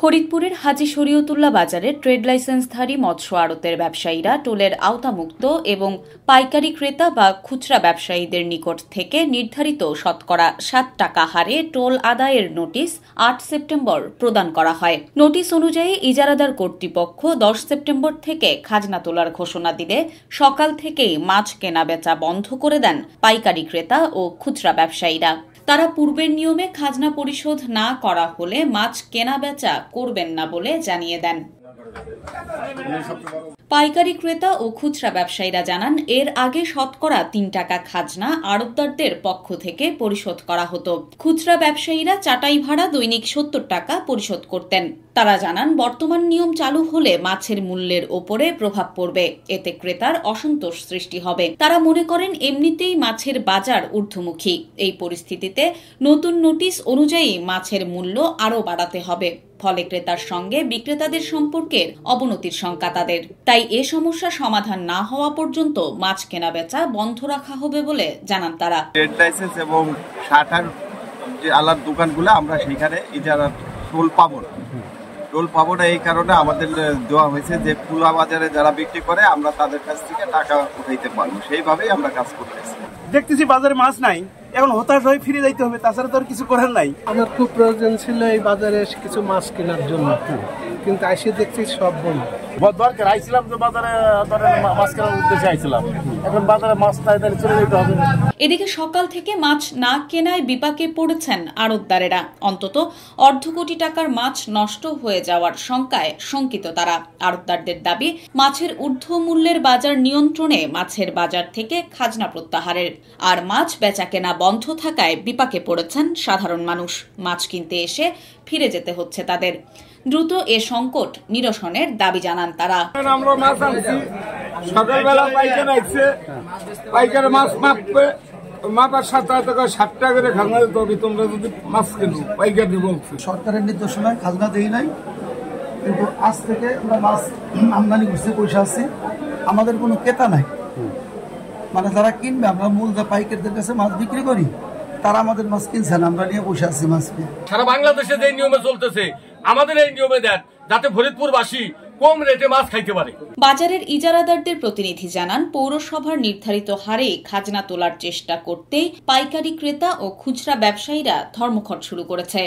ফরিদপুরের হাজি শরীয়তুল্লাহ বাজারে ট্রেড লাইসেন্সধারী মৎস্য আড়তের ব্যবসায়ীরা টোলের আওতামুক্ত এবং পাইকারি ক্রেতা বা খুচরা ব্যবসায়ীদের নিকট থেকে নির্ধারিত শতকরা সাত টাকা হারে টোল আদায়ের নোটিশ আট সেপ্টেম্বর প্রদান করা হয় নোটিশ অনুযায়ী ইজারাদার কর্তৃপক্ষ দশ সেপ্টেম্বর থেকে খাজনা তোলার ঘোষণা দিলে সকাল থেকেই মাছ কেনা বেচা বন্ধ করে দেন পাইকারি ক্রেতা ও খুচরা ব্যবসায়ীরা তারা পূর্বের নিয়মে খাজনা পরিশোধ না করা হলে মাছ কেনা বেচা করবেন না বলে জানিয়ে দেন পাইকারি ক্রেতা ও খুচরা ব্যবসায়ীরা জানান এর আগে শতকরা তিন টাকা খাজনা আড়তদারদের পক্ষ থেকে পরিশোধ করা হতো খুচরা ব্যবসায়ীরা চাটাই ভাড়া দৈনিক সত্তর টাকা পরিশোধ করতেন তারা জানান বর্তমান নিয়ম চালু হলে মাছের মূল্যের ওপরে প্রভাব পড়বে এতে ক্রেতার অসন্তোষ সৃষ্টি হবে তারা মনে করেন এমনিতেই মাছের বাজার ঊর্ধ্বমুখী এই পরিস্থিতিতে নতুন নোটিশ অনুযায়ী মাছের মূল্য আরও বাড়াতে হবে ফলে ক্রেতার সঙ্গে বিক্রেতাদের সম্পর্কের অবনতির শঙ্কা তাদের তাই এ সমস্যা সমাধান না হওয়া পর্যন্ত মাছ কেনা বেচা বন্ধ রাখা হবে বলে জানান তারা ট্রেড লাইসেন্স এবং শাটার যে আলার দোকানগুলো আমরা সেখানে ইজারা টোল পাবো না টোল পাবো না এই কারণে আমাদের দেওয়া হয়েছে যে খোলা বাজারে যারা বিক্রি করে আমরা তাদের কাছ থেকে টাকা উঠাইতে পারবো সেইভাবেই আমরা কাজ করতেছি দেখতেছি বাজারে মাছ নাই এখন হতাশ হয়ে ফিরে যাইতে হবে তাছাড়া তো আর কিছু করার নাই আমার খুব প্রয়োজন ছিল এই বাজারে কিছু মাছ কেনার জন্য কিন্তু আইসে দেখছি সব বন্ধ দরকার আইছিলাম যে বাজারে ধরেন মাছ কেনার উদ্দেশ্যে আইছিলাম এখন বাজারে মাছ তাহলে চলে যেতে হবে এদিকে সকাল থেকে মাছ না কেনায় বিপাকে পড়েছেন আড়তদারেরা অন্তত অর্ধ কোটি টাকার মাছ নষ্ট হয়ে যাওয়ার শঙ্কায় শঙ্কিত তারা আড়তদারদের দাবি মাছের ঊর্ধ্ব মূল্যের বাজার নিয়ন্ত্রণে মাছের বাজার থেকে খাজনা প্রত্যাহারের আর মাছ বেচা কেনা বন্ধ থাকায় বিপাকে পড়েছেন সাধারণ মানুষ মাছ কিনতে এসে ফিরে যেতে হচ্ছে তাদের দ্রুত এ সংকট নিরসনের দাবি জানান তারা মাছ আনছি সকালবেলা মাছ মাপবে মাপার সাথে টাকা ষাট টাকা খাজনা দিতে হবে তোমরা যদি মাছ কিনো পাইকার দিব সরকারের নির্দেশনায় খাজনা দেই নাই কিন্তু আজ থেকে আমরা মাছ আমদানি করছি পয়সা আছে আমাদের কোনো ক্রেতা নাই মানে যারা কিনবে আমরা মূল যা পাইকারদের কাছে মাছ বিক্রি করি তারা আমাদের মাছ কিনছেন আমরা নিয়ে বসে আছি মাছ সারা বাংলাদেশে যে নিয়মে চলতেছে আমাদের এই নিয়মে দেন যাতে ফরিদপুরবাসী কম রেটে মাছ খাইতে পারে বাজারের ইজারাদারদের প্রতিনিধি জানান পৌরসভার নির্ধারিত হারে খাজনা তোলার চেষ্টা করতে পাইকারি ক্রেতা ও খুচরা ব্যবসায়ীরা ধর্মঘট শুরু করেছে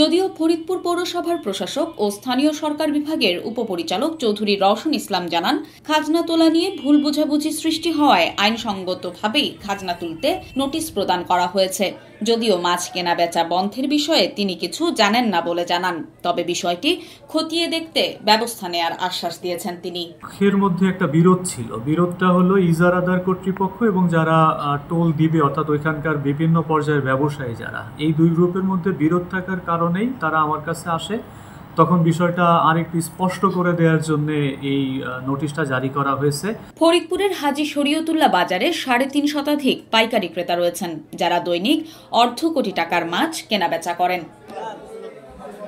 যদিও ফরিদপুর পৌরসভার প্রশাসক ও স্থানীয় সরকার বিভাগের উপপরিচালক চৌধুরী রওশন ইসলাম জানান খাজনা তোলা নিয়ে ভুল বোঝাবুঝি সৃষ্টি হওয়ায় আইনসঙ্গতভাবেই খাজনা তুলতে নোটিশ প্রদান করা হয়েছে যদিও মাছ কেনা বেচা বন্ধের বিষয়ে তিনি কিছু জানেন না বলে জানান তবে বিষয়টি খতিয়ে দেখতে ব্যবস্থা নেয়ার আশ্বাস দিয়েছেন তিনি এর মধ্যে একটা বিরোধ ছিল বিরোধটা হলো ইজারাদার কর্তৃপক্ষ এবং যারা টোল দিবে অর্থাৎ ওইখানকার বিভিন্ন পর্যায়ের ব্যবসায়ী যারা এই দুই গ্রুপের মধ্যে বিরোধ থাকার কারণেই তারা আমার কাছে আসে তখন বিষয়টা আরেকটু স্পষ্ট করে দেওয়ার জন্য এই নোটিশটা জারি করা হয়েছে ফরিদপুরের হাজি শরীয়তুল্লাহ বাজারে সাড়ে তিন শতাধিক পাইকারি ক্রেতা রয়েছেন যারা দৈনিক অর্ধ কোটি টাকার মাছ কেনাবেচা করেন